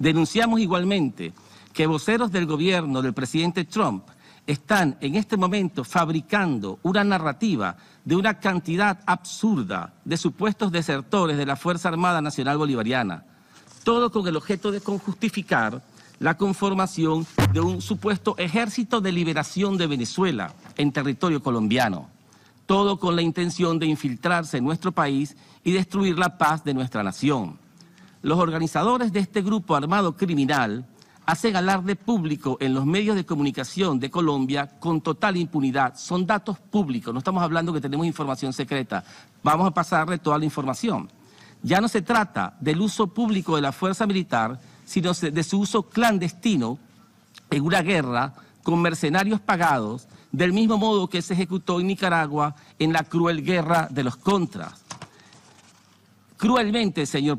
Denunciamos igualmente que voceros del gobierno del presidente Trump están en este momento fabricando una narrativa de una cantidad absurda de supuestos desertores de la Fuerza Armada Nacional Bolivariana, todo con el objeto de conjustificar la conformación de un supuesto ejército de liberación de Venezuela en territorio colombiano, todo con la intención de infiltrarse en nuestro país y destruir la paz de nuestra nación. Los organizadores de este grupo armado criminal hacen alarde público en los medios de comunicación de Colombia con total impunidad. Son datos públicos, no estamos hablando que tenemos información secreta. Vamos a pasarle toda la información. Ya no se trata del uso público de la fuerza militar, sino de su uso clandestino en una guerra con mercenarios pagados, del mismo modo que se ejecutó en Nicaragua en la cruel guerra de los contras. Cruelmente, señor presidente.